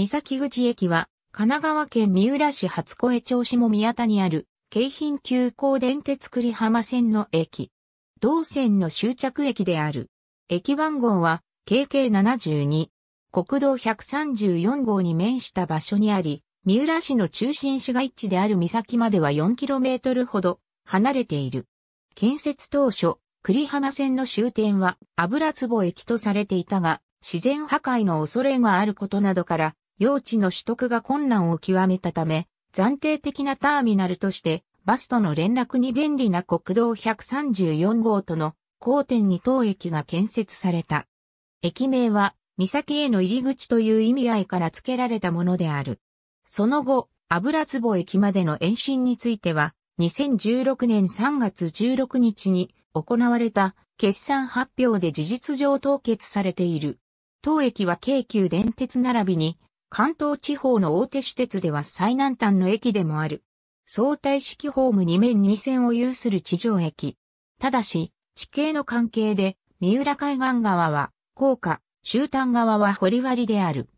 三崎口駅は、神奈川県三浦市初越町下宮田にある、京浜急行電鉄栗浜線の駅。同線の終着駅である。駅番号は、KK72。国道134号に面した場所にあり、三浦市の中心市街地である三崎までは 4km ほど離れている。建設当初、栗浜線の終点は油壺駅とされていたが、自然破壊の恐れがあることなどから、用地の取得が困難を極めたため、暫定的なターミナルとして、バスとの連絡に便利な国道134号との交点に当駅が建設された。駅名は、岬への入り口という意味合いから付けられたものである。その後、油壺駅までの延伸については、2016年3月16日に行われた決算発表で事実上凍結されている。当駅は京急電鉄並びに関東地方の大手私鉄では最南端の駅でもある。相対式ホーム2面2線を有する地上駅。ただし、地形の関係で、三浦海岸側は、高架、終端側は堀割である。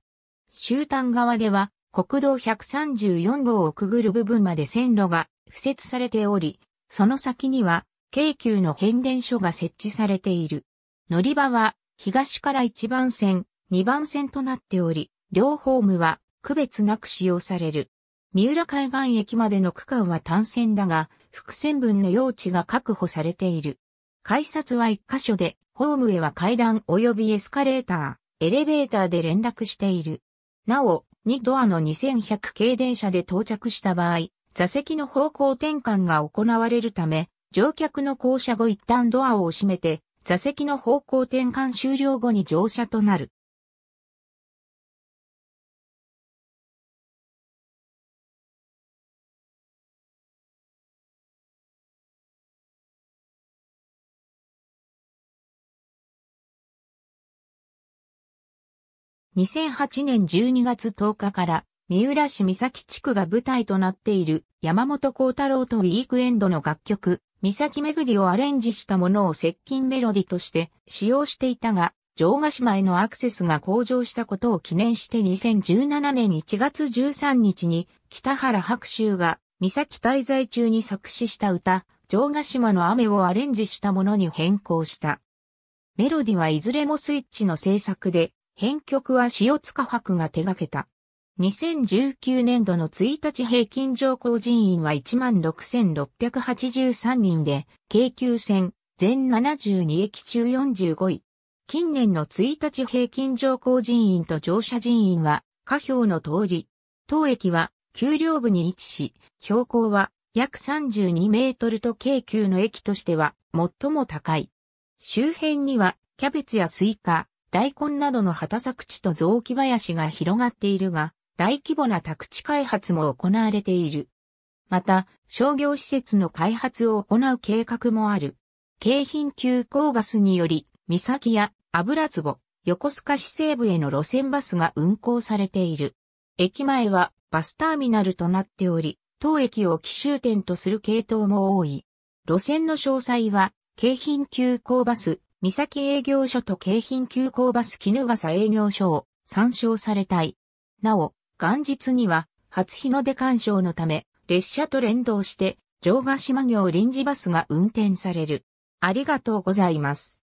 終端側では、国道134号をくぐる部分まで線路が敷設されており、その先には、京急の変電所が設置されている。乗り場は、東から1番線、2番線となっており、両ホームは区別なく使用される。三浦海岸駅までの区間は単線だが、複線分の用地が確保されている。改札は1箇所で、ホームへは階段及びエスカレーター、エレベーターで連絡している。なお、2ドアの2100系電車で到着した場合、座席の方向転換が行われるため、乗客の降車後一旦ドアを閉めて、座席の方向転換終了後に乗車となる。2008年12月10日から三浦市三崎地区が舞台となっている山本幸太郎とウィークエンドの楽曲、三崎巡りをアレンジしたものを接近メロディとして使用していたが、城ヶ島へのアクセスが向上したことを記念して2017年1月13日に北原白秋が三崎滞在中に作詞した歌、城ヶ島の雨をアレンジしたものに変更した。メロディはいずれもスイッチの制作で、編曲は塩塚博が手掛けた。2019年度の1日平均上降人員は16,683人で、京急線全72駅中45位。近年の1日平均上降人員と乗車人員は、下表の通り。当駅は、丘陵部に位置し、標高は約32メートルと京急の駅としては最も高い。周辺には、キャベツやスイカ、大根などの畑作地と雑木林が広がっているが、大規模な宅地開発も行われている。また、商業施設の開発を行う計画もある。京浜急行バスにより、三崎や油壺、横須賀市西部への路線バスが運行されている。駅前はバスターミナルとなっており、当駅を奇襲点とする系統も多い。路線の詳細は、京浜急行バス、三崎営業所と京浜急行バス絹笠営業所を参照されたい。なお、元日には初日の出鑑賞のため、列車と連動して、城ヶ島行臨時バスが運転される。ありがとうございます。